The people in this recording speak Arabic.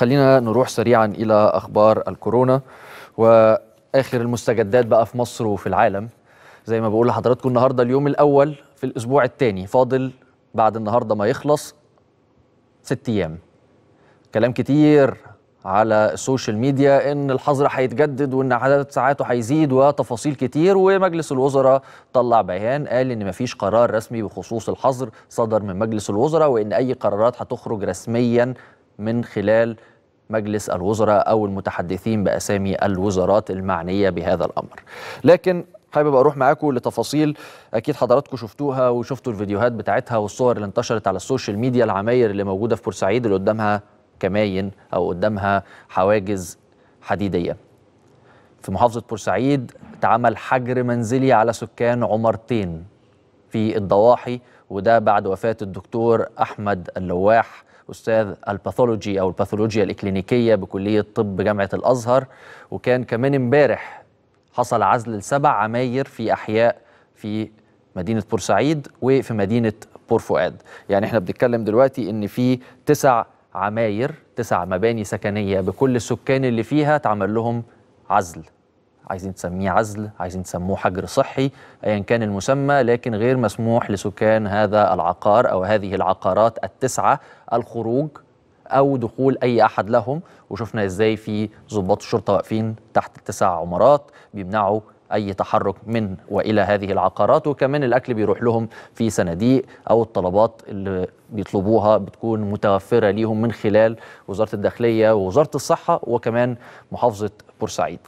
خلينا نروح سريعا إلى أخبار الكورونا وآخر المستجدات بقى في مصر وفي العالم زي ما بقول لحضراتكم النهاردة اليوم الأول في الأسبوع الثاني فاضل بعد النهاردة ما يخلص ست أيام كلام كتير على السوشيال ميديا ان الحظر هيتجدد وان عدد ساعاته هيزيد وتفاصيل كتير ومجلس الوزراء طلع بيان قال ان مفيش قرار رسمي بخصوص الحظر صدر من مجلس الوزراء وان اي قرارات هتخرج رسميا من خلال مجلس الوزراء أو المتحدثين بأسامي الوزارات المعنية بهذا الأمر لكن حابب اروح معاكم لتفاصيل اكيد حضراتكم شفتوها وشفتوا الفيديوهات بتاعتها والصور اللي انتشرت على السوشيال ميديا العماير اللي موجوده في بورسعيد اللي قدامها كماين او قدامها حواجز حديديه في محافظه بورسعيد اتعمل حجر منزلي على سكان عمارتين في الضواحي وده بعد وفاه الدكتور احمد اللواح استاذ الباثولوجي او الباثولوجيا الاكلينيكيه بكليه طب جامعه الازهر وكان كمان امبارح حصل عزل لسبع عماير في احياء في مدينه بورسعيد وفي مدينه بور فؤاد يعني احنا بنتكلم دلوقتي ان في تسع عماير تسع مباني سكنيه بكل السكان اللي فيها اتعمل لهم عزل عايزين تسميه عزل عايزين تسموه حجر صحي ايا كان المسمى لكن غير مسموح لسكان هذا العقار او هذه العقارات التسعه الخروج او دخول اي احد لهم وشفنا ازاي في ضباط الشرطه واقفين تحت التسع عمارات بيمنعوا اي تحرك من والى هذه العقارات وكمان الاكل بيروح لهم في صناديق او الطلبات اللي بيطلبوها بتكون متوفره ليهم من خلال وزاره الداخليه ووزاره الصحه وكمان محافظه بورسعيد